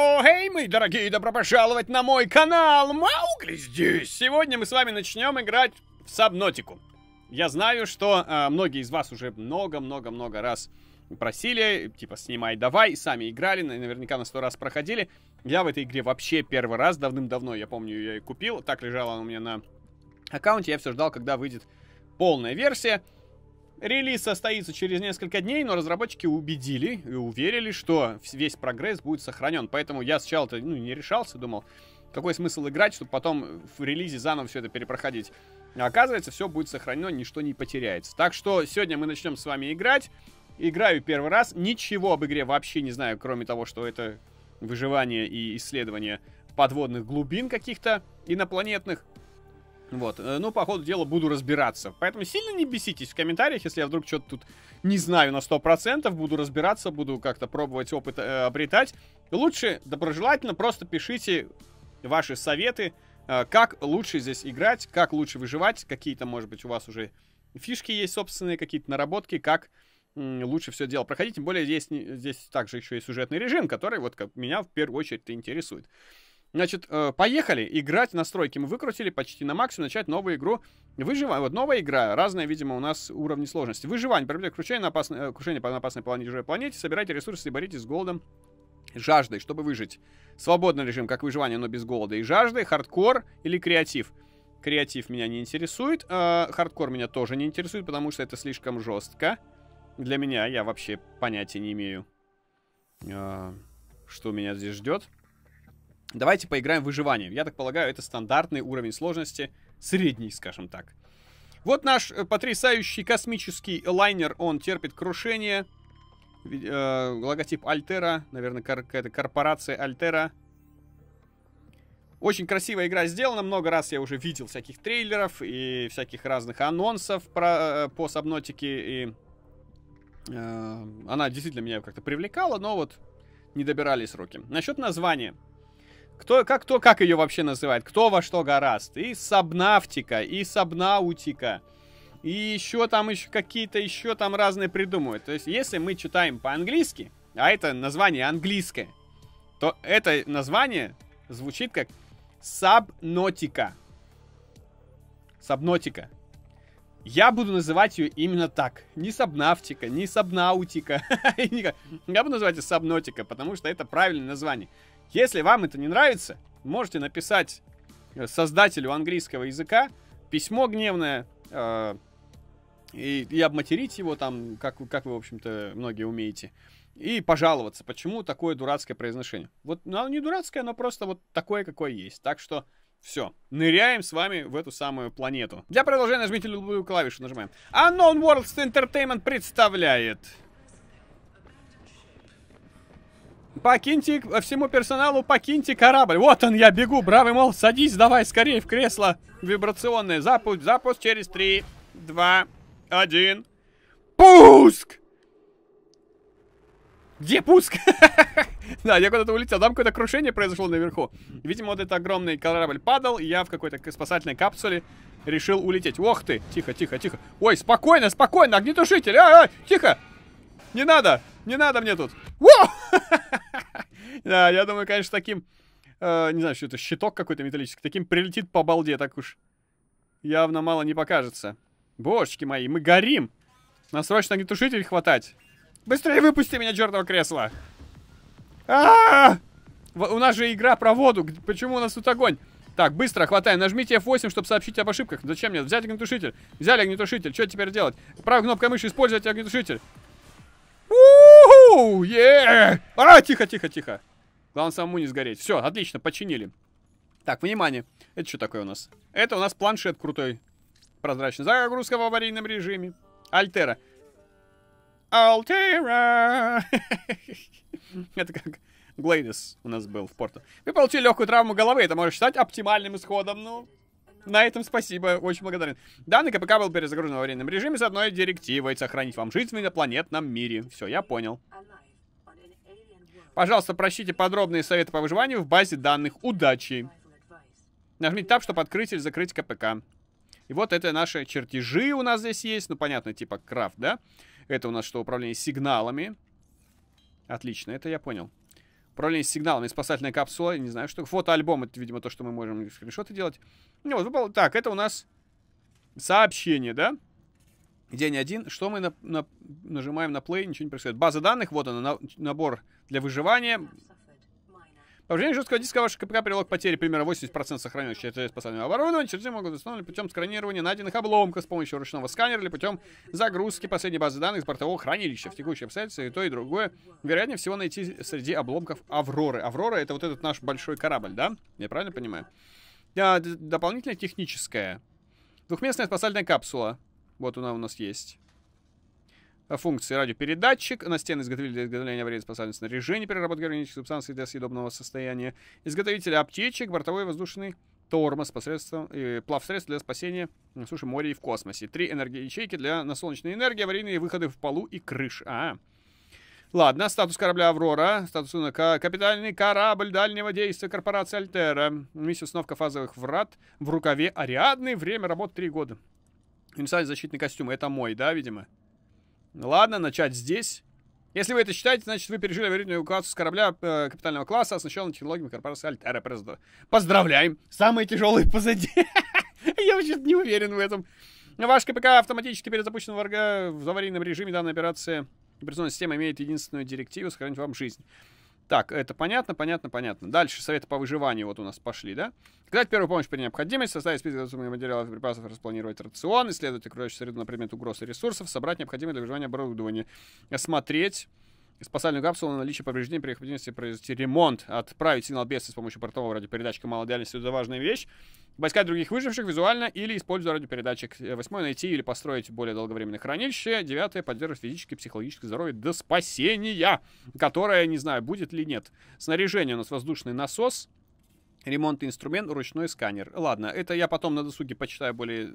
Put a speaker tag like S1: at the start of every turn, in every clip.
S1: О, эй, мои дорогие, добро пожаловать на мой канал! Маугли здесь! Сегодня мы с вами начнем играть в Сабнотику. Я знаю, что э, многие из вас уже много-много-много раз просили, типа, снимай давай, сами играли, наверняка на сто раз проходили. Я в этой игре вообще первый раз, давным-давно, я помню, я ее купил, так лежала она у меня на аккаунте, я все ждал, когда выйдет полная версия. Релиз состоится через несколько дней, но разработчики убедили и уверили, что весь прогресс будет сохранен. Поэтому я сначала-то ну, не решался, думал, какой смысл играть, чтобы потом в релизе заново все это перепроходить. А оказывается, все будет сохранено, ничто не потеряется. Так что сегодня мы начнем с вами играть. Играю первый раз, ничего об игре вообще не знаю, кроме того, что это выживание и исследование подводных глубин каких-то инопланетных. Вот. Ну, по ходу дела буду разбираться. Поэтому сильно не беситесь в комментариях, если я вдруг что-то тут не знаю на 100%. Буду разбираться, буду как-то пробовать опыт э, обретать. Лучше доброжелательно просто пишите ваши советы, э, как лучше здесь играть, как лучше выживать. Какие-то, может быть, у вас уже фишки есть собственные, какие-то наработки, как лучше все дело проходить. Тем более здесь, здесь также еще и сюжетный режим, который вот как меня в первую очередь интересует. Значит, э, поехали играть, настройки мы выкрутили почти на максимум, начать новую игру. Выживание, вот новая игра, разные, видимо, у нас уровни сложности. Выживание, проблема крушение на опасной, э, крушение на опасной планете, планете, собирайте ресурсы и боритесь с голодом, жаждой, чтобы выжить. Свободный режим, как выживание, но без голода и жажды, хардкор или креатив. Креатив меня не интересует, э, хардкор меня тоже не интересует, потому что это слишком жестко. Для меня я вообще понятия не имею, что меня здесь ждет. Давайте поиграем в выживание. Я так полагаю, это стандартный уровень сложности, средний, скажем так. Вот наш э, потрясающий космический лайнер, он терпит крушение. Э, логотип Альтера, наверное, какая-то корпорация Альтера. Очень красивая игра сделана, много раз я уже видел всяких трейлеров и всяких разных анонсов про, э, по сабнотике, и э, она действительно меня как-то привлекала, но вот не добирались сроки. Насчет названия – кто, как, кто, как ее вообще называет? Кто во что гораст? И Сабнафтика, и Сабнаутика, и еще там еще какие-то еще там разные придумывают. То есть, если мы читаем по-английски, а это название английское, то это название звучит как Сабнотика. Сабнотика. Я буду называть ее именно так. Не Сабнафтика, не Сабнаутика. Я буду называть ее Сабнотика, потому что это правильное название. Если вам это не нравится, можете написать э, создателю английского языка письмо гневное э, и, и обматерить его там, как, как вы, в общем-то, многие умеете, и пожаловаться, почему такое дурацкое произношение. Вот ну, не дурацкое, но просто вот такое, какое есть. Так что все, ныряем с вами в эту самую планету. Для продолжения нажмите любую клавишу, нажимаем. Unknown а Worlds Entertainment представляет... Покиньте, э, всему персоналу покиньте корабль. Вот он, я бегу, бравый, мол, садись давай скорее в кресло вибрационное. Запуск, запуск через три, два, один. Пуск! Где пуск? Да, я куда-то улетел. Там какое-то крушение произошло наверху. Видимо, вот этот огромный корабль падал, и я в какой-то спасательной капсуле решил улететь. Ох ты! Тихо, тихо, тихо. Ой, спокойно, спокойно, огнетушитель! А, а, тихо! Не надо! Не надо мне тут! Воу! Да, я думаю, конечно, таким, э, не знаю, что это, щиток какой-то металлический, таким прилетит по балде так уж. Явно мало не покажется. Божечки мои, мы горим. Нас срочно огнетушитель хватать. Быстрее выпусти меня, чертово кресло. А, У нас же игра про воду. Почему у нас тут огонь? Так, быстро, хватай, Нажмите F8, чтобы сообщить об ошибках. Зачем мне? Взять огнетушитель. Взяли огнетушитель. Что теперь делать? Правая кнопка мыши. Использовать огнетушитель. Уху! Yeah! А, тихо, тихо, тихо. Главное самому не сгореть. Все, отлично, починили. Так, внимание. Это что такое у нас? Это у нас планшет крутой. Прозрачный. Загрузка в аварийном режиме. Альтера. Альтера! Это как Глейдис у нас был в порту. Вы получили легкую травму головы. Это можно считать оптимальным исходом. Ну, на этом спасибо, очень благодарен. Данный КПК был перезагружен в аварийном режиме с одной директивой сохранить вам жизнь в инопланетном мире. Все, я понял. Пожалуйста, прочтите подробные советы по выживанию в базе данных. Удачи! Нажмите так, чтобы открыть или закрыть КПК. И вот это наши чертежи у нас здесь есть. Ну, понятно, типа крафт, да? Это у нас что, управление сигналами. Отлично, это я понял управление сигналами, спасательная капсула, не знаю, что. Фотоальбом, это, видимо, то, что мы можем скриншоты делать. Ну, вот, выпало. Так, это у нас сообщение, да? День один. Что мы на, на, нажимаем на play, ничего не происходит. База данных, вот она, на, набор для выживания. Повреждение жесткого диска вашего КПК привело к потере примерно 80% сохраняющей РТС спасательного оборудования. Чертежи могут быть установлены путем сканирования найденных обломков с помощью ручного сканера или путем загрузки последней базы данных с бортового хранилища. В текущей обстоятельстве и то, и другое. Вероятнее всего найти среди обломков Авроры. Аврора — это вот этот наш большой корабль, да? Я правильно понимаю? А, дополнительно техническая. Двухместная спасательная капсула. Вот она у нас есть. Э, функции радиопередатчик. На стены изготовили для изготовления аварийной снаряжений, переработки органических субстанций для съедобного состояния. Изготовители аптечек, бортовой воздушный тормоз посредством э, плавсредств для спасения на суше, море и в космосе. Три ячейки для на солнечной энергии, аварийные выходы в полу и крыш. А, Ладно, статус корабля «Аврора», статус УНК, капитальный корабль дальнего действия корпорации «Альтера», миссия установка фазовых врат в рукаве «Ариадны», время работы три года. Универсальный защитный костюм, это мой, да, видимо? Ну ладно, начать здесь. Если вы это считаете, значит, вы пережили аварийную эвакуацию с корабля э, капитального класса, оснащенного а технологиями корпорации Альтера. Поздравляем! Самые тяжелые позади. Я вообще не уверен в этом. Ваш КПК автоматически перезапущен в, э, в аварийном режиме данной операции. Операционная система имеет единственную директиву сохранить вам жизнь. Так, это понятно, понятно, понятно. Дальше советы по выживанию вот у нас пошли, да? Оказать первую помощь при необходимости, составить список доступных материалов и припасов, распланировать рацион, исследовать окружающую среду на предмет угроз и ресурсов, собрать необходимое для выживания оборудование, осмотреть, спасальную капсулу на наличие повреждений при необходимости произвести ремонт, отправить сигнал бедствия с помощью портового радиопередатчика малой дальности — это важная вещь, поискать других выживших визуально или используя радиопередатчик. Э, восьмое — найти или построить более долговременное хранилище. Девятое — поддерживать физическое и психологическое здоровье до спасения, которое, не знаю, будет ли нет. Снаряжение у нас воздушный насос, ремонтный инструмент, ручной сканер. Ладно, это я потом на досуге почитаю более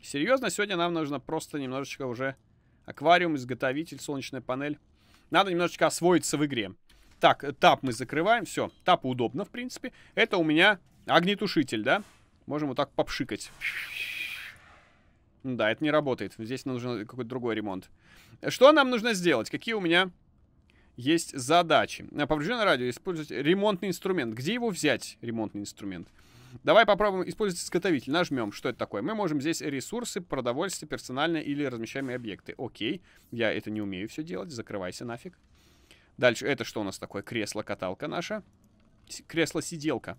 S1: серьезно. Сегодня нам нужно просто немножечко уже аквариум, изготовитель, солнечная панель. Надо немножечко освоиться в игре. Так, тап мы закрываем, все. Тап удобно, в принципе. Это у меня огнетушитель, да? Можем вот так попшикать. Да, это не работает. Здесь нам нужен какой-то другой ремонт. Что нам нужно сделать? Какие у меня есть задачи? Э, Поврежденное радио. Использовать ремонтный инструмент. Где его взять, ремонтный инструмент? Давай попробуем использовать изготовитель. Нажмем, что это такое. Мы можем здесь ресурсы, продовольствие, персональные или размещаемые объекты. Окей, я это не умею все делать, закрывайся нафиг. Дальше, это что у нас такое? Кресло-каталка наша. Кресло-сиделка.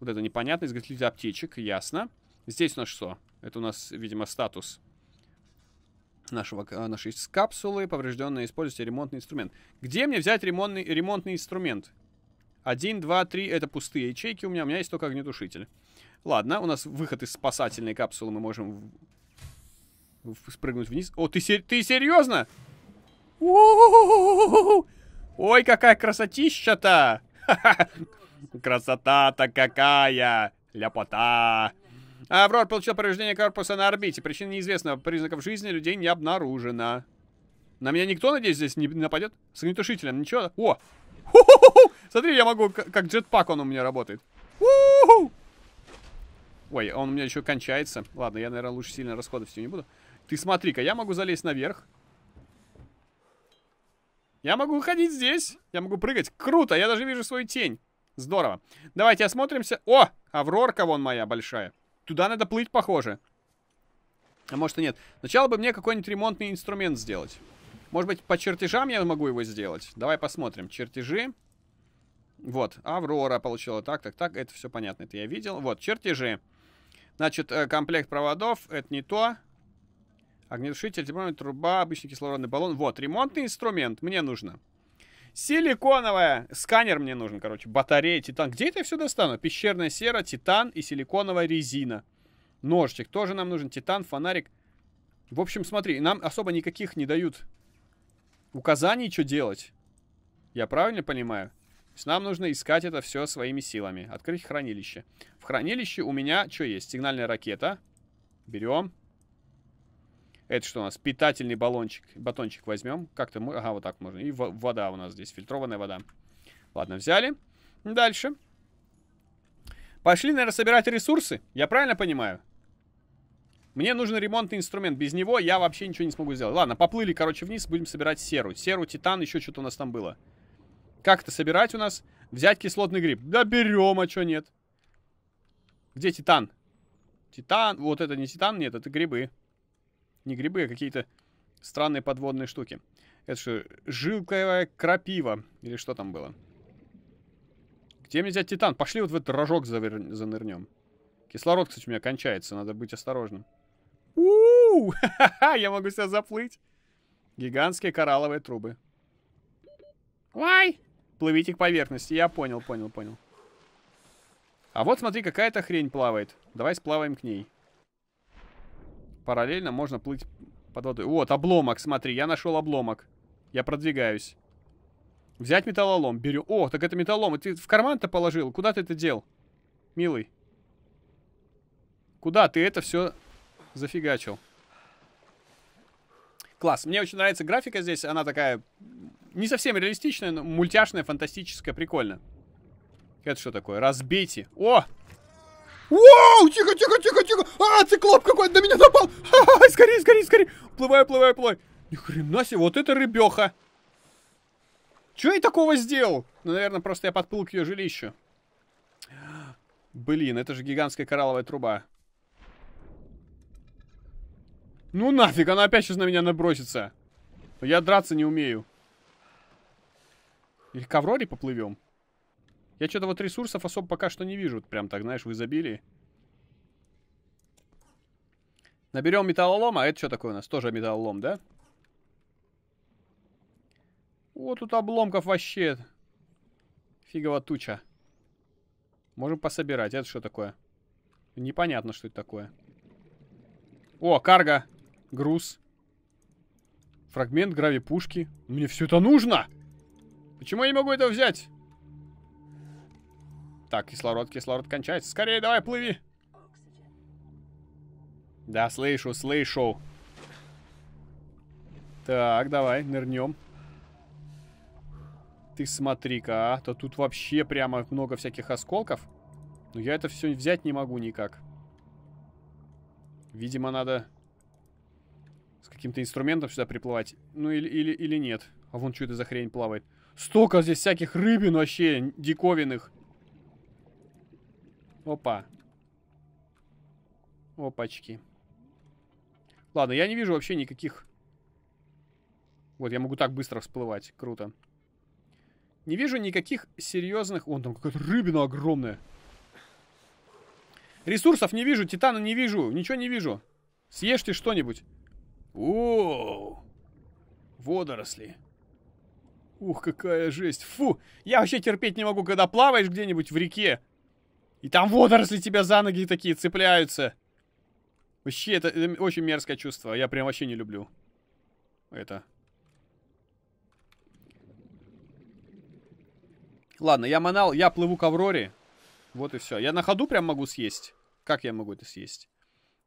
S1: Вот это непонятно, изготовитель аптечек, ясно. Здесь у нас что? Это у нас, видимо, статус нашего, э, нашей капсулы, поврежденные, используйте ремонтный инструмент. Где мне взять ремонтный, ремонтный инструмент? один два три это пустые ячейки у меня. У меня есть только огнетушитель. Ладно, у нас выход из спасательной капсулы. Мы можем В... спрыгнуть вниз. О, ты, сер... ты серьезно? Ой, какая красотища-то! Красота-то какая! Ляпота! Аврор получил повреждение корпуса на орбите. Причина неизвестна. Признаков жизни людей не обнаружено. На меня никто, надеюсь, здесь не нападет? С огнетушителем ничего? О, Смотри, я могу, как джетпак он у меня работает. Ой, он у меня еще кончается. Ладно, я, наверное, лучше сильно расходовать все не буду. Ты смотри-ка, я могу залезть наверх. Я могу ходить здесь. Я могу прыгать. Круто, я даже вижу свою тень. Здорово. Давайте осмотримся. О, Аврорка вон моя большая. Туда надо плыть, похоже. А может и нет. Сначала бы мне какой-нибудь ремонтный инструмент сделать. Может быть, по чертежам я могу его сделать? Давай посмотрим. Чертежи. Вот, Аврора получила так, так, так. Это все понятно, это я видел. Вот, чертежи. Значит, э, комплект проводов, это не то. Огнетушитель, тепловая труба, обычный кислородный баллон. Вот, ремонтный инструмент мне нужно. Силиконовая. Сканер мне нужен, короче. Батарея, титан. Где это я все достану? Пещерная сера, титан и силиконовая резина. Ножичек тоже нам нужен. Титан, фонарик. В общем, смотри, нам особо никаких не дают указаний, что делать. Я правильно понимаю? То есть нам нужно искать это все своими силами. Открыть хранилище. В хранилище у меня что есть? Сигнальная ракета. Берем. Это что у нас? Питательный баллончик, батончик возьмем. Как-то мы... Ага, вот так можно. И вода у нас здесь, фильтрованная вода. Ладно, взяли. Дальше. Пошли, наверное, собирать ресурсы. Я правильно понимаю? Мне нужен ремонтный инструмент. Без него я вообще ничего не смогу сделать. Ладно, поплыли, короче, вниз. Будем собирать серу. Серу, титан, еще что-то у нас там было. Как это собирать у нас? Взять кислотный гриб. Да берем, а что нет? Где титан? Титан. Вот это не титан, нет, это грибы. Не грибы, а какие-то странные подводные штуки. Это что, жилковая крапива? Или что там было? Где мне взять титан? Пошли вот в этот рожок завер... занырнем. Кислород, кстати, у меня кончается, надо быть осторожным у Я могу себя заплыть. Гигантские коралловые трубы. Лай! Плывите к поверхности. Я понял, понял, понял. А вот смотри, какая-то хрень плавает. Давай сплаваем к ней. Параллельно можно плыть под водой. Вот, обломок, смотри, я нашел обломок. Я продвигаюсь. Взять металлолом. Берю. О, так это металлолом. ты в карман-то положил? Куда ты это дел? Милый. Куда ты это все зафигачил. Класс. Мне очень нравится графика здесь. Она такая не совсем реалистичная, но мультяшная, фантастическая, прикольно. Это что такое? Разбейте. О! Воу! Тихо, тихо, тихо, тихо! А, циклоп какой-то на меня напал! Ха-ха! Скорее, скорее, скорее! Плывай, плывай, плывай! Ни хрена себе, вот это рыбеха! Чё я такого сделал? Ну, наверное, просто я подплыл к ее жилищу. Блин, это же гигантская коралловая труба. Ну нафиг, она опять сейчас на меня набросится. Я драться не умею. Или к поплывем? Я что-то вот ресурсов особо пока что не вижу. Прям так, знаешь, в изобилии. Наберем металлолом, а это что такое у нас? Тоже металлолом, да? Вот тут обломков вообще. фигово туча. Можем пособирать. Это что такое? Непонятно, что это такое. О, карга груз, фрагмент грави-пушки. Мне все это нужно! Почему я не могу это взять? Так, кислород, кислород кончается. Скорее, давай, плыви! Да, слышу, слышу. Так, давай, нырнем. Ты смотри-ка, а. То тут вообще прямо много всяких осколков. Но я это все взять не могу никак. Видимо, надо с каким-то инструментом сюда приплывать? Ну или, или, или нет? А вон что это за хрень плавает? Столько здесь всяких рыбин вообще диковинных. Опа. Опачки. Ладно, я не вижу вообще никаких... Вот, я могу так быстро всплывать. Круто. Не вижу никаких серьезных... Вон там какая-то рыбина огромная. Ресурсов не вижу, титана не вижу, ничего не вижу. Съешьте что-нибудь. О, водоросли. Ух, какая жесть. Фу, я вообще терпеть не могу, когда плаваешь где-нибудь в реке. И там водоросли тебя за ноги такие цепляются. Вообще, это, это очень мерзкое чувство. Я прям вообще не люблю это. Ладно, я манал, я плыву к Авроре. Вот и все. Я на ходу прям могу съесть. Как я могу это съесть?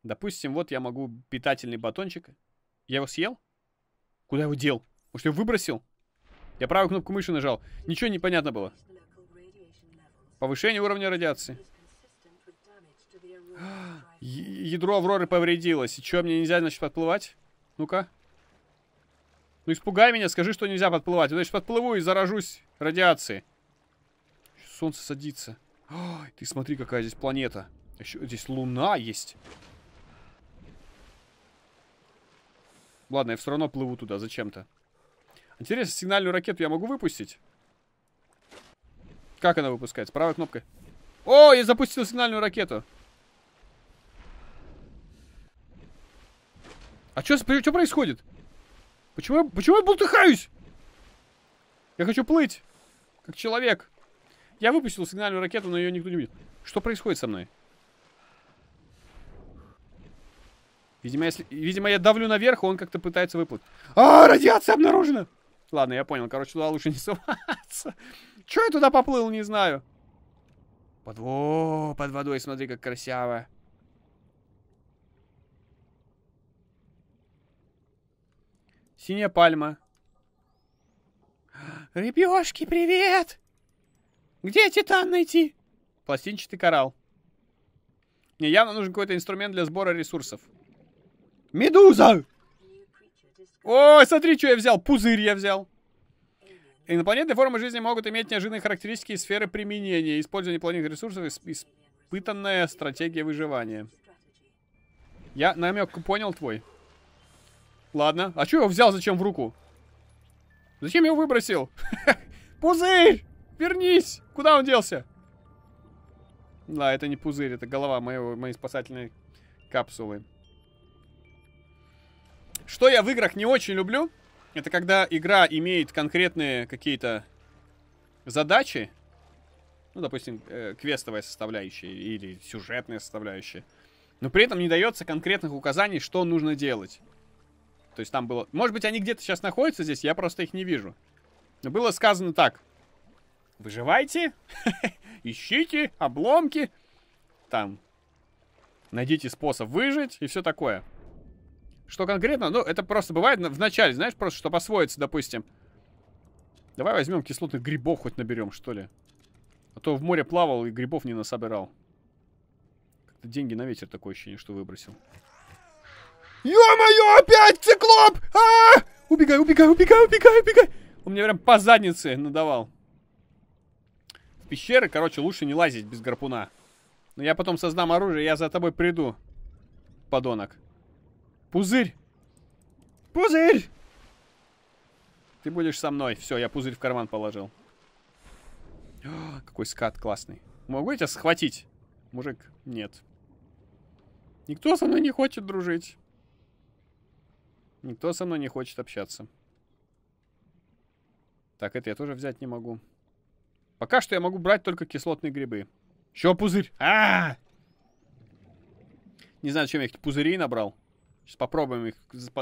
S1: Допустим, вот я могу питательный батончик я его съел? Куда его дел? Может, я выбросил? Я правую кнопку мыши нажал. Ничего не понятно было. Повышение уровня радиации. Ядро Авроры повредилось. И что, мне нельзя, значит, подплывать? Ну-ка. Ну испугай меня, скажи, что нельзя подплывать. Значит, подплыву и заражусь радиацией. Солнце садится. Ой, ты смотри, какая здесь планета. Еще здесь луна есть. Ладно, я все равно плыву туда зачем-то. Интересно, сигнальную ракету я могу выпустить? Как она выпускается? Правой кнопкой. О, я запустил сигнальную ракету. А что происходит? Почему я, почему я бултыхаюсь? Я хочу плыть, как человек. Я выпустил сигнальную ракету, но ее никто не видит. Что происходит со мной? Видимо, если... Видимо, я давлю наверх, он как-то пытается выплыть. А, радиация обнаружена! Ладно, я понял. Короче, туда лучше не соваться. Чё я туда поплыл, не знаю. Под, О, под водой, смотри, как красиво. Синяя пальма. Рыбешки, привет! Где титан найти? Пластинчатый коралл. Мне явно нужен какой-то инструмент для сбора ресурсов. Медуза! Ой, смотри, что я взял. Пузырь я взял. Инопланетные формы жизни могут иметь неожиданные характеристики и сферы применения. Использование планетных ресурсов – испытанная стратегия выживания. Я намек понял твой. Ладно. А что я его взял зачем в руку? Зачем я его выбросил? Пузырь! Вернись! Куда он делся? Да, это не пузырь, это голова моего, моей спасательной капсулы. Что я в играх не очень люблю, это когда игра имеет конкретные какие-то задачи, ну, допустим, э, квестовая составляющая или сюжетная составляющая, но при этом не дается конкретных указаний, что нужно делать. То есть там было... Может быть, они где-то сейчас находятся здесь, я просто их не вижу. Но было сказано так. Выживайте, ищите обломки, там, найдите способ выжить и все такое. Что конкретно? Ну, это просто бывает в начале, знаешь, просто чтобы освоиться, допустим. Давай возьмем кислотных грибов хоть наберем, что ли. А то в море плавал и грибов не насобирал. Как-то деньги на ветер такое ощущение, что выбросил. Ё-моё, опять циклоп! А -а -а! Убегай, убегай, убегай, убегай, убегай! Он мне прям по заднице надавал. В пещеры, короче, лучше не лазить без гарпуна. Но я потом создам оружие, я за тобой приду, подонок. Пузырь! Пузырь! Ты будешь со мной. Все, я пузырь в карман положил. О, а, какой скат классный. Могу я тебя схватить? Мужик, нет. Никто со мной не хочет дружить. Никто со мной не хочет общаться. Так, это я тоже взять не могу. Пока что я могу брать только кислотные грибы. Еще пузырь. А, -а, а Не знаю, чем я их пузырей набрал. Сейчас попробуем их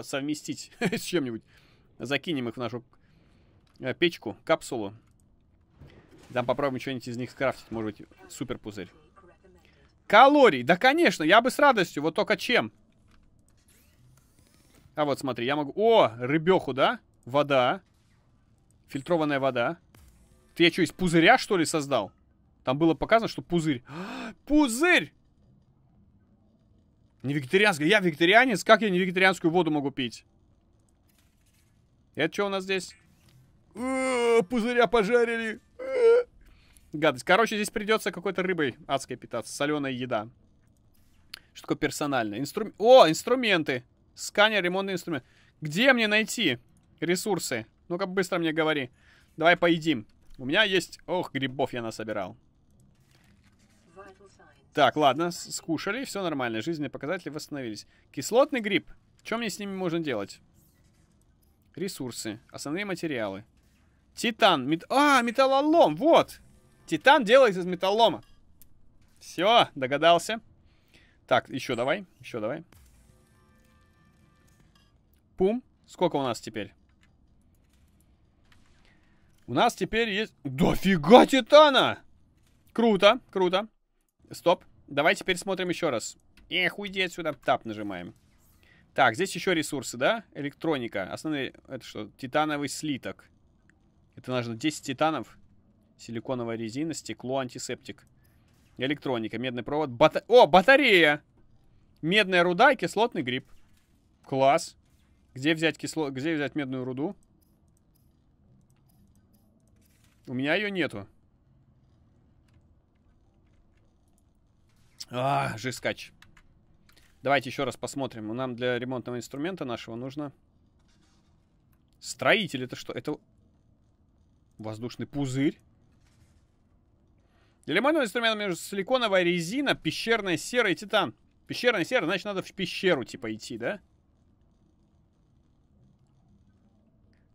S1: совместить с чем-нибудь. Закинем их в нашу э, печку, капсулу. Там попробуем что-нибудь из них скрафтить. Может быть, супер пузырь. Калорий! Да, конечно, я бы с радостью. Вот только чем? А вот, смотри, я могу... О, рыбеху, да? Вода. Фильтрованная вода. Ты я что, из пузыря, что ли, создал? Там было показано, что пузырь. Пузырь! Не вегетарианская. Я вегетарианец. Как я не вегетарианскую воду могу пить? Это что у нас здесь? Э, пузыря пожарили. Э. Гадость. Короче, здесь придется какой-то рыбой адской питаться. Соленая еда. Что такое персональное? Инстру... О, инструменты. Сканер, ремонтный инструмент. Где мне найти ресурсы? Ну-ка быстро мне говори. Давай поедим. У меня есть... Ох, грибов я насобирал. Так, ладно, скушали, все нормально, жизненные показатели восстановились. Кислотный гриб. Что мне с ними можно делать? Ресурсы, основные материалы. Титан, мет... а, металлолом, вот. Титан делается из металлолома. Все, догадался. Так, еще давай, еще давай. Пум. Сколько у нас теперь? У нас теперь есть... Дофига титана! Круто, круто. Стоп. Давай теперь смотрим еще раз. Эх, уйди отсюда. Тап нажимаем. Так, здесь еще ресурсы, да? Электроника. Основные... Это что? Титановый слиток. Это нужно 10 титанов. Силиконовая резина, стекло, антисептик. Электроника, медный провод. Бата... О, батарея! Медная руда и кислотный гриб. Класс. Где взять, кисло... Где взять медную руду? У меня ее нету. А, жескач. Давайте еще раз посмотрим. Нам для ремонтного инструмента нашего нужно... Строитель, это что? Это воздушный пузырь? Для ремонтного инструмента между силиконовая резина, пещерная сера и титан. Пещерная сера, значит, надо в пещеру, типа, идти, да?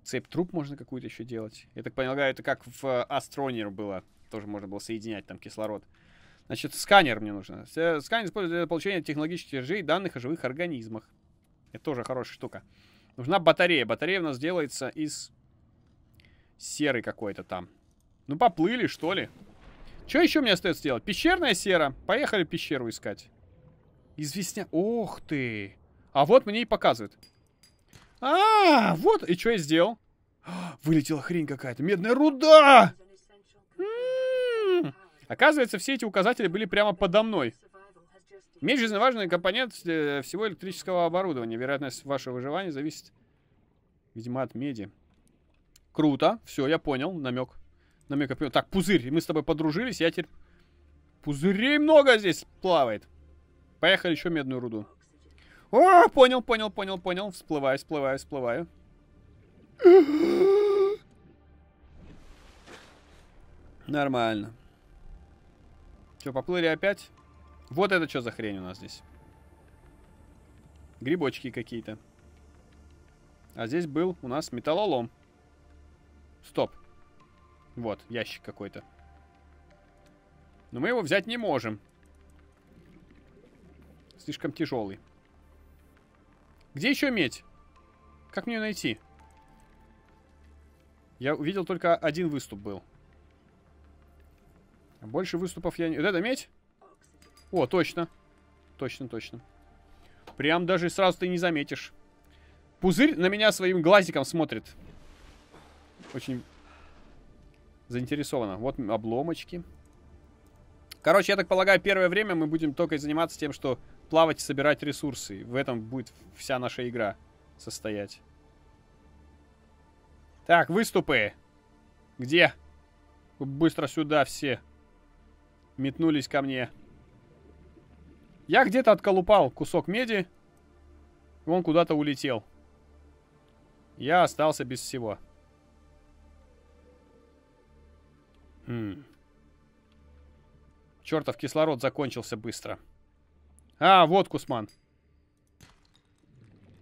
S1: Цепь труб можно какую-то еще делать. Я так понимаю, это как в э, Астронер было. Тоже можно было соединять там кислород. Значит, сканер мне нужен. Э, сканер используется для получения технологических чертежей данных о живых организмах. Это тоже хорошая штука. Нужна батарея. Батарея у нас делается из серы какой-то там. Ну, поплыли, что ли. Что еще мне остается делать? Пещерная сера. Поехали пещеру искать. Известня... Ох ты! А вот мне и показывает. А, -а, -а вот! И что я сделал? А, вылетела хрень какая-то. Медная руда! Оказывается, все эти указатели были прямо подо мной. Меч жизненно важный компонент э, всего электрического оборудования. Вероятность вашего выживания зависит, видимо, от меди. Круто, все, я понял, намек. Намек я понял. Так, пузырь, мы с тобой подружились, я теперь... Пузырей много здесь плавает. Поехали еще медную руду. О, понял, понял, понял, понял. Всплываю, всплываю, всплываю. Нормально. Че, поплыли опять? Вот это что за хрень у нас здесь? Грибочки какие-то. А здесь был у нас металлолом. Стоп. Вот, ящик какой-то. Но мы его взять не можем. Слишком тяжелый. Где еще медь? Как мне ее найти? Я увидел только один выступ был. Больше выступов я не... это медь? О, точно. Точно, точно. Прям даже сразу ты не заметишь. Пузырь на меня своим глазиком смотрит. Очень заинтересована. Вот обломочки. Короче, я так полагаю, первое время мы будем только заниматься тем, что плавать и собирать ресурсы. В этом будет вся наша игра состоять. Так, выступы. Где? Быстро сюда все. Все метнулись ко мне. Я где-то отколупал кусок меди, он куда-то улетел. Я остался без всего. Хм. Чертов кислород закончился быстро. А, вот Кусман.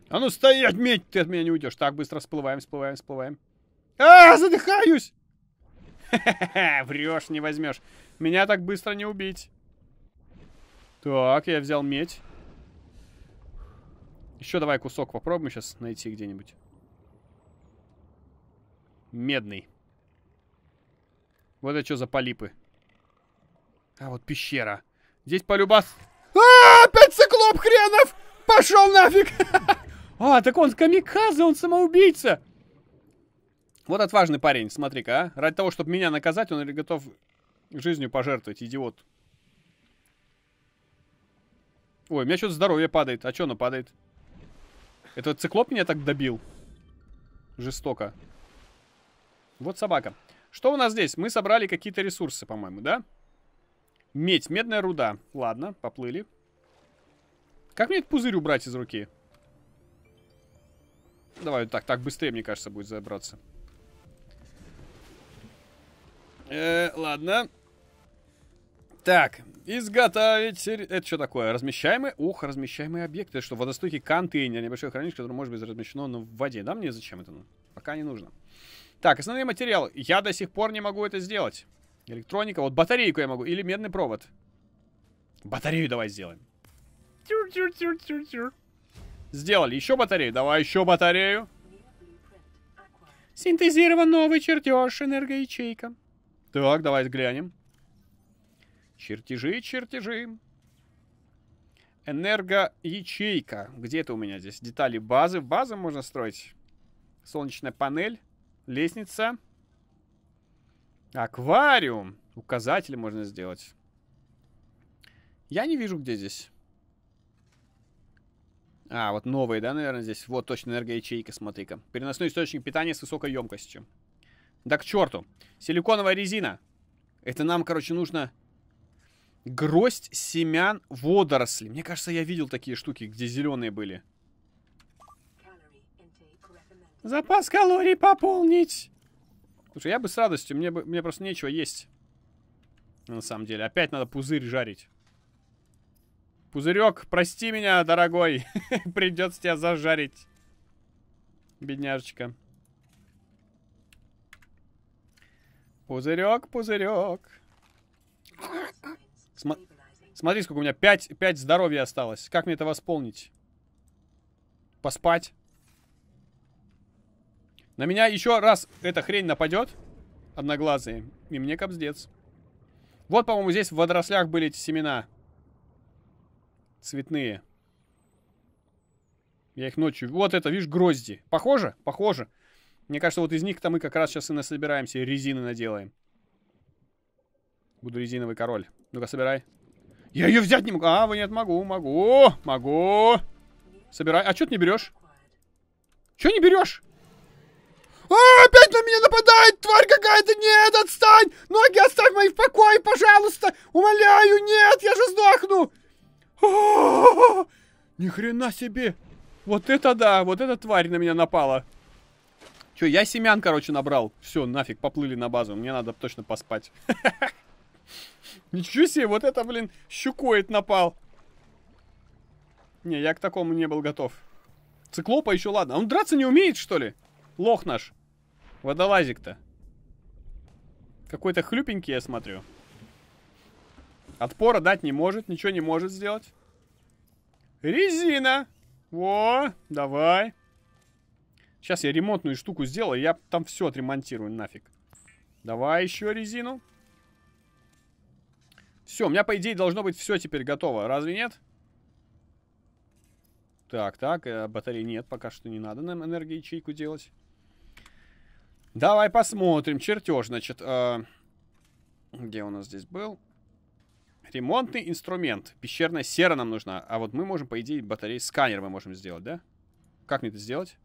S1: А ну стоять, медь, ты от меня не уйдешь. Так, быстро всплываем, всплываем, всплываем. А, задыхаюсь! врешь, не возьмешь. Меня так быстро не убить. Так, я взял медь. Еще давай кусок попробуем сейчас найти где-нибудь. Медный. Вот это что за полипы. А вот пещера. Здесь полюбас... А, опять циклоп хренов! Пошел нафиг! А, так он камикадзе, он самоубийца! Вот отважный парень, смотри-ка, а. Ради того, чтобы меня наказать, он готов жизнью пожертвовать, идиот. Ой, у меня что-то здоровье падает. А что оно падает? Этот циклоп меня так добил. Жестоко. Вот собака. Что у нас здесь? Мы собрали какие-то ресурсы, по-моему, да? Медь, медная руда. Ладно, поплыли. Как мне этот пузырь убрать из руки? Давай вот так, так быстрее, мне кажется, будет забраться. Э, ладно. Ладно. Так, изготовить... Это что такое? Размещаемый? Ух, размещаемый объект. Это что, водостойкий контейнер, небольшой хранилище, которое может быть размещено но ну, в воде. Да, мне зачем это? Пока не нужно. Так, основные материалы. Я до сих пор не могу это сделать. Электроника. Вот батарейку я могу. Или медный провод. Батарею давай сделаем. Сделали. Еще батарею. Давай еще батарею. Синтезирован новый чертеж энергоячейка. Так, давай взглянем. Чертежи, чертежи. Энергоячейка. Где это у меня здесь? Детали базы. База можно строить. Солнечная панель. Лестница. Аквариум. Указатели можно сделать. Я не вижу, где здесь. А, вот новые, да, наверное, здесь. Вот точно энергоячейка, смотри-ка. Переносной источник питания с высокой емкостью. Да к черту. Силиконовая резина. Это нам, короче, нужно Гроздь семян водоросли. Мне кажется, я видел такие штуки, где зеленые были. Запас калорий пополнить. Слушай, я бы с радостью, мне, бы, мне просто нечего есть. На самом деле, опять надо пузырь жарить. Пузырек, прости меня, дорогой. Придется тебя зажарить. Бедняжечка. Пузырек, пузырек. Сма смотри, сколько у меня. 5, 5 здоровья осталось. Как мне это восполнить? Поспать. На меня еще раз эта хрень нападет. Одноглазые. И мне капздец. Вот, по-моему, здесь в водорослях были эти семена. Цветные. Я их ночью... Вот это, видишь, грозди. Похоже? Похоже. Мне кажется, вот из них-то мы как раз сейчас и насобираемся, резины наделаем. Буду резиновый король. Ну-ка, собирай. Я ее взять не могу. А, вы нет, могу, могу, могу. Собирай. А что ты не берешь? Что не берешь? А, опять на меня нападает, тварь какая-то! Нет, отстань! Ноги оставь мои в покое, пожалуйста! Умоляю, нет, я же сдохну! А, ни хрена себе! Вот это да, вот эта тварь на меня напала. Че, я семян, короче, набрал. Все, нафиг, поплыли на базу. Мне надо точно поспать. Ничего себе, вот это, блин, щукоид напал. Не, я к такому не был готов. Циклопа еще ладно. А он драться не умеет, что ли? Лох наш. Водолазик-то. Какой-то хлюпенький, я смотрю. Отпора дать не может, ничего не может сделать. Резина! Во, давай. Сейчас я ремонтную штуку сделаю, я там все отремонтирую нафиг. Давай еще резину. Все, у меня, по идее, должно быть все теперь готово. Разве нет? Так, так, э, батареи нет, пока что не надо нам энергии энергоячейку делать. Давай посмотрим. Чертеж, значит, э, где у нас здесь был? Ремонтный инструмент. Пещерная сера нам нужна. А вот мы можем, по идее, батареи сканер мы можем сделать, да? Как мне это сделать?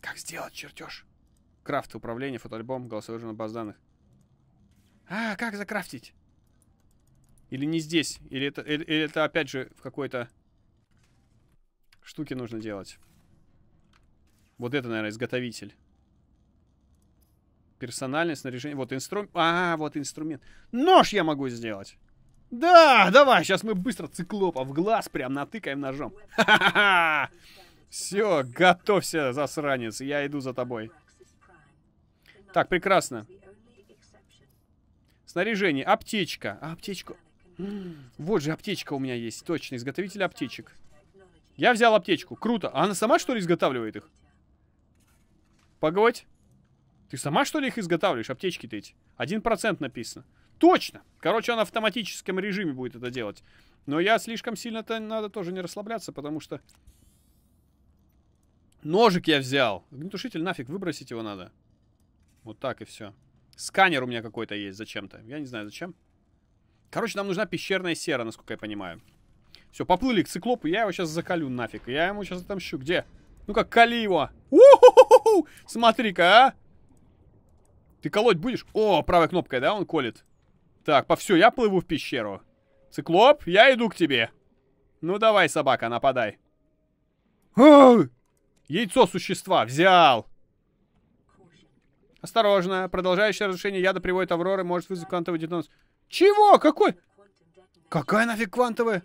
S1: Как сделать чертеж? Крафт, управление, фотоальбом, голосовой журнал баз данных. А, как закрафтить? Или не здесь? Или это, или, или это опять же в какой-то штуке нужно делать? Вот это, наверное, изготовитель. Персональное снаряжение. Вот инструмент. А, вот инструмент. Нож я могу сделать. Да, давай, сейчас мы быстро циклопа в глаз прям натыкаем ножом. Все, готовься, засранец, я иду за тобой. Так, прекрасно. Снаряжение, аптечка. А аптечку. Вот же аптечка у меня есть, точно, изготовитель аптечек. Я взял аптечку, круто. А она сама, что ли, изготавливает их? Погодь. Ты сама, что ли, их изготавливаешь, аптечки-то эти? Один процент написано. Точно! Короче, она в автоматическом режиме будет это делать. Но я слишком сильно-то надо тоже не расслабляться, потому что... Ножик я взял. Гнетушитель нафиг, выбросить его надо. Вот так и все. Сканер у меня какой-то есть зачем-то. Я не знаю, зачем. Короче, нам нужна пещерная сера, насколько я понимаю. Все, поплыли к циклопу, я его сейчас закалю нафиг. Я ему сейчас отомщу. Где? Ну-ка, кали его. Смотри-ка, а! Ты колоть будешь? О, правой кнопкой, да, он колет? Так, по все, я плыву в пещеру. Циклоп, я иду к тебе. Ну давай, собака, нападай. А! Яйцо существа, взял. Осторожно, продолжающее разрушение яда приводит Авроры, может вызвать квантовый детонацию. Чего? Какой? Какая нафиг квантовая?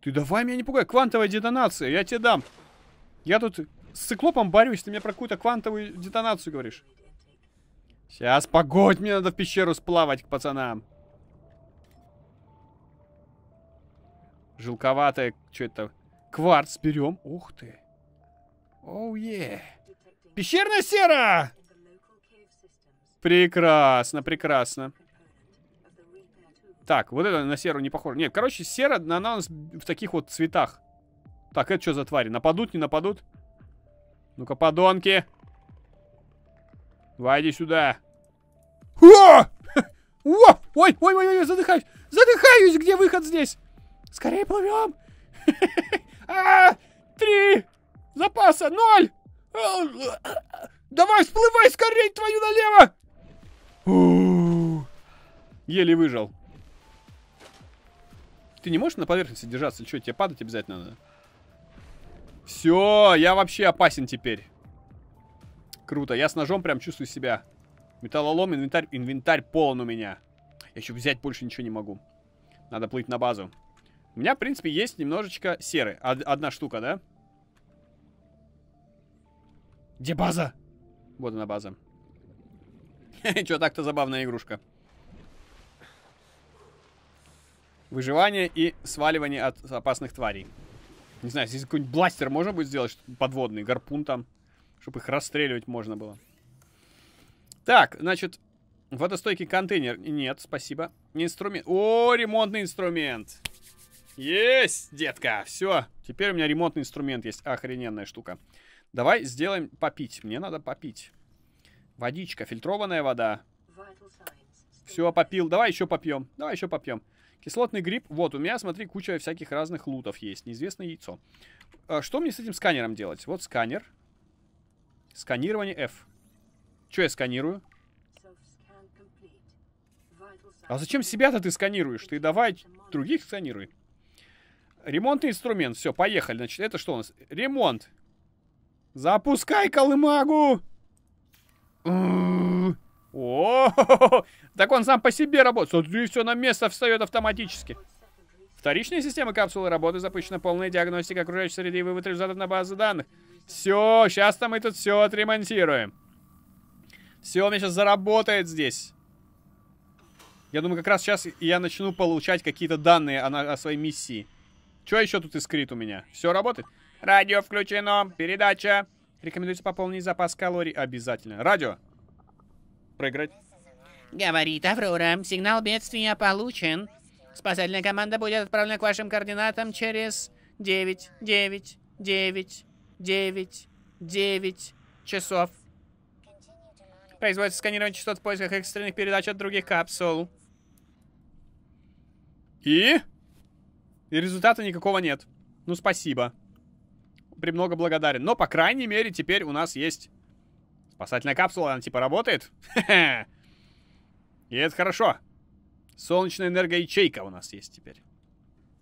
S1: Ты давай меня не пугай. Квантовая детонация, я тебе дам. Я тут с циклопом борюсь, ты мне про какую-то квантовую детонацию говоришь. Сейчас, погодь, мне надо в пещеру сплавать к пацанам. Желковатое, что это? Кварц берем. Ух ты. Оу, oh, е. Yeah. Пещерная сера! Прекрасно, прекрасно. Так, вот это на серу не похоже. Нет, короче, сера, на у нас в таких вот цветах. Так, это что за твари? Нападут, не нападут? Ну-ка, подонки. Войди сюда. О! О! Ой, ой, ой, ой, задыхаюсь. Задыхаюсь, где выход здесь? Скорее плывем. а, три. Запаса ноль. Давай, всплывай скорее, твою налево. Еле выжил. Ты не можешь на поверхности держаться? Или что, тебе падать обязательно надо? Все, я вообще опасен теперь. Круто. Я с ножом прям чувствую себя. Металлолом, инвентарь, инвентарь полон у меня. Я еще взять больше ничего не могу. Надо плыть на базу. У меня, в принципе, есть немножечко серы. Од одна штука, да? Где база? Вот она база. Че так-то забавная игрушка. Выживание и сваливание от опасных тварей. Не знаю, здесь какой-нибудь бластер можно будет сделать подводный, гарпун там, чтобы их расстреливать можно было. Так, значит, водостойкий контейнер. Нет, спасибо. Инструмент. О, ремонтный инструмент. Есть, детка, все. Теперь у меня ремонтный инструмент есть. Охрененная штука. Давай сделаем попить. Мне надо попить. Водичка, фильтрованная вода. Все, попил. Давай еще попьем. Давай еще попьем. Кислотный гриб. Вот, у меня, смотри, куча всяких разных лутов есть. Неизвестное яйцо. А, что мне с этим сканером делать? Вот сканер. Сканирование F. Что я сканирую?
S2: А зачем себя-то
S1: ты сканируешь? Ты давай других сканируй. Ремонтный инструмент. Все, поехали. Значит, это что у нас? Ремонт. Запускай колымагу! О, так он сам по себе работает. И все на место встает автоматически. Вторичная система капсулы работы запущена полная диагностика окружающей среды и вывод результатов на базу данных. Все, сейчас-то мы тут все отремонтируем. Все у меня сейчас заработает здесь. Я думаю, как раз сейчас я начну получать какие-то данные о, о своей миссии. Что еще тут искрит у меня? Все работает? Радио включено, передача. Рекомендуется пополнить запас калорий обязательно. Радио проиграть. Говорит Аврора, сигнал бедствия получен. Спасательная команда будет отправлена к вашим координатам через 9, 9, 9, 9, 9 часов. Производится сканирование частот в поисках экстренных передач от других капсул. И? И результата никакого нет. Ну, спасибо. Премного благодарен. Но, по крайней мере, теперь у нас есть Спасательная капсула, она типа работает? И это хорошо. Солнечная энергоячейка у нас есть теперь.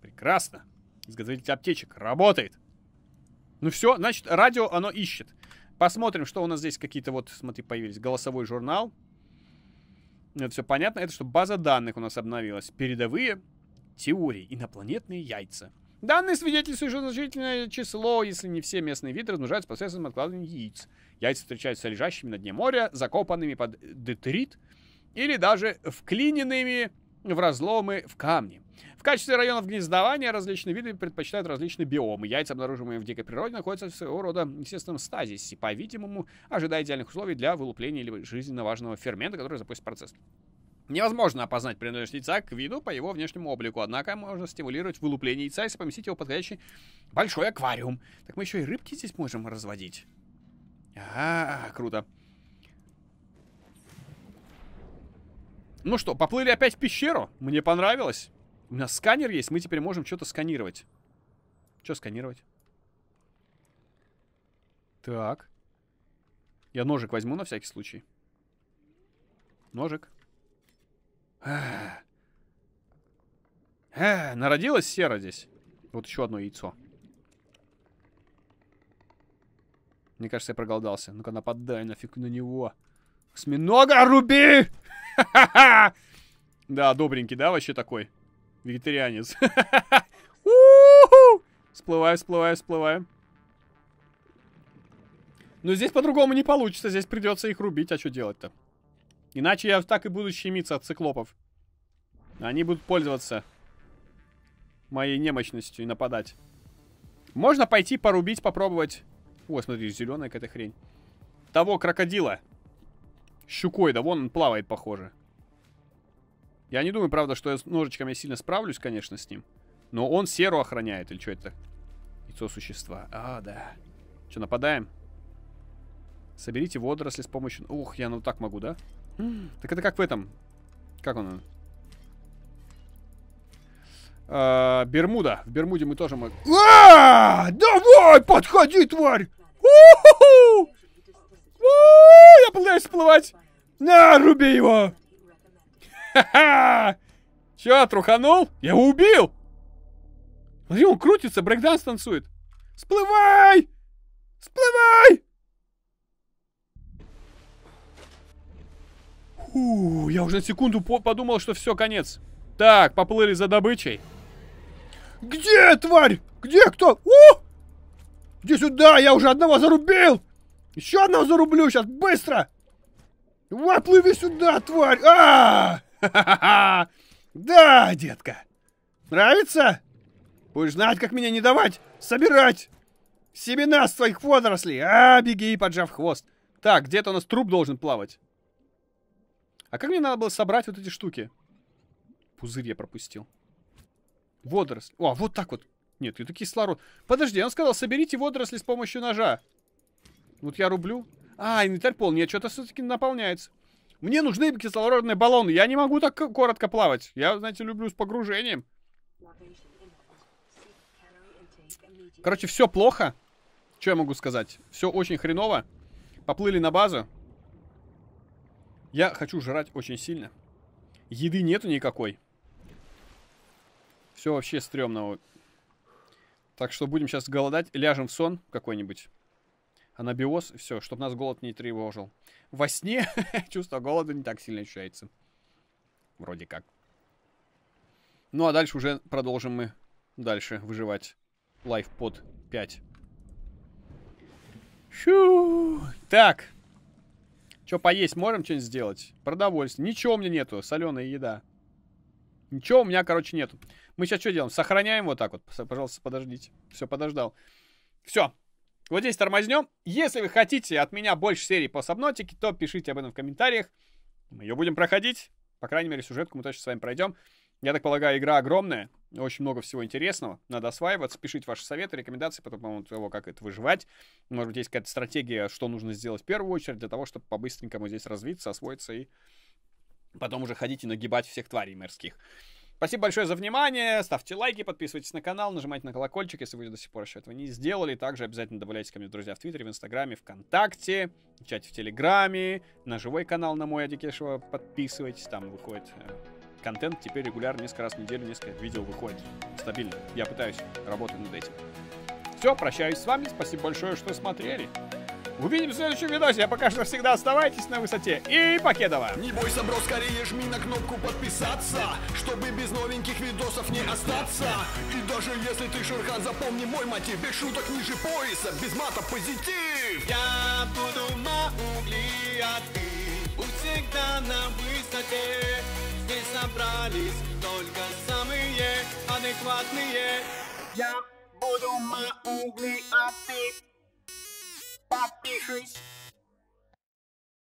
S1: Прекрасно. Изготовитель аптечек. Работает. Ну все, значит, радио оно ищет. Посмотрим, что у нас здесь какие-то вот, смотри, появились. Голосовой журнал. Это все понятно. Это что база данных у нас обновилась. Передовые теории. Инопланетные яйца. Данные свидетельствуют, что значительное число, если не все местные виды, размножаются посредством откладывания яиц. Яйца встречаются лежащими на дне моря, закопанными под детерит или даже вклиненными в разломы в камни. В качестве районов гнездования различные виды предпочитают различные биомы. Яйца, обнаруживаемые в дикой природе, находятся в своего рода естественном стазисе, по-видимому, ожидая идеальных условий для вылупления или жизненно важного фермента, который запустит процесс. Невозможно опознать принадлежность яйца к виду по его внешнему облику, однако можно стимулировать вылупление яйца, если поместить его в подходящий большой аквариум. Так мы еще и рыбки здесь можем разводить. А, -а, -а круто. Ну что, поплыли опять в пещеру? Мне понравилось. У нас сканер есть, мы теперь можем что-то сканировать. Что сканировать? Так. Я ножик возьму на всякий случай. Ножик. А, -а, -а. а, -а народилась сера здесь. Вот еще одно яйцо. Мне кажется, я проголодался. Ну-ка, нападай нафиг на него. Осьминога руби! Да, добренький, да, вообще такой? Вегетарианец. Всплываю, всплываю, всплываю. Но здесь по-другому не получится, здесь придется их рубить, а что делать-то? Иначе я так и буду щемиться от циклопов. Они будут пользоваться моей немощностью и нападать. Можно пойти порубить, попробовать Ой, смотри, зеленая какая-то хрень. Того крокодила. Щукой, да вон он плавает, похоже. Я не думаю, правда, что я с ножичками сильно справлюсь, конечно, с ним. Но он серу охраняет, или что это? Яйцо существа. А, да. Что, нападаем? Соберите водоросли с помощью... Ух, я ну так могу, да? Так это как в этом... Как он? Э, Бермуда. В Бермуде мы тоже мы. А, давай, подходи, тварь! У-ху-ху! А, я пытаюсь всплывать. На, руби его! Ха-ха! труханул? Я его убил! Смотри, он крутится, брейкданс танцует. Сплывай! Сплывай! Фу, я уже на секунду подумал, что все, конец. Так, поплыли за добычей. Где, тварь? Где кто? О! Иди сюда, я уже одного зарубил! Еще одного зарублю сейчас, быстро! Давай, сюда, тварь! А! Да, детка! Нравится? Будешь знать, как меня не давать! Собирать! Семена с твоих водорослей! А, беги, поджав хвост! Так, где-то у нас труп должен плавать. А как мне надо было собрать вот эти штуки? Пузырь я пропустил. Водоросли. О, вот так вот. Нет, это кислород. Подожди, он сказал, соберите водоросли с помощью ножа. Вот я рублю. А, инвентарь пол. Нет, что-то все-таки наполняется. Мне нужны кислородные баллоны. Я не могу так коротко плавать. Я, знаете, люблю с погружением. Короче, все плохо. Что я могу сказать? Все очень хреново. Поплыли на базу. Я хочу жрать очень сильно. Еды нету никакой. Все вообще стрёмно, Так что будем сейчас голодать. Ляжем в сон какой-нибудь. Анабиоз, все, чтобы нас голод не тревожил. Во сне чувство голода не так сильно ощущается. Вроде как. Ну а дальше уже продолжим мы дальше выживать. Лайф под 5. Фью. Так. Что поесть можем что-нибудь сделать? Продовольствие. Ничего у меня нету. Соленая еда. Ничего у меня, короче, нету. Мы сейчас что делаем? Сохраняем вот так вот. Пожалуйста, подождите. Все, подождал. Все. Вот здесь тормознем. Если вы хотите от меня больше серий по сабнотике, то пишите об этом в комментариях. Мы ее будем проходить. По крайней мере, сюжетку мы точно с вами пройдем. Я так полагаю, игра огромная. Очень много всего интересного. Надо осваиваться. Пишите ваши советы, рекомендации по поводу того, как это выживать. Может быть, есть какая-то стратегия, что нужно сделать в первую очередь для того, чтобы по-быстренькому здесь развиться, освоиться и потом уже ходить и нагибать всех тварей мерзких. Спасибо большое за внимание. Ставьте лайки, подписывайтесь на канал, нажимайте на колокольчик, если вы до сих пор еще этого не сделали. Также обязательно добавляйтесь ко мне, друзья, в Твиттере, в Инстаграме, ВКонтакте, в чате в Телеграме, на живой канал на мой Адикешева подписывайтесь. Там выходит э, контент теперь регулярно, несколько раз в неделю, несколько видео выходит. Стабильно. Я пытаюсь работать над этим. Все, прощаюсь с вами. Спасибо большое, что смотрели. Увидим в следующем видосе, а пока что всегда оставайтесь на высоте. И покедова! Не бойся, бро, скорее жми на кнопку подписаться, чтобы без новеньких видосов не остаться. И даже если ты шерхан, запомни мой мотив, без шуток ниже пояса, без мата позитив. Я буду на угли, а ты будь всегда на высоте. Здесь собрались только самые адекватные. Я буду на угли, а ты pop, bitch.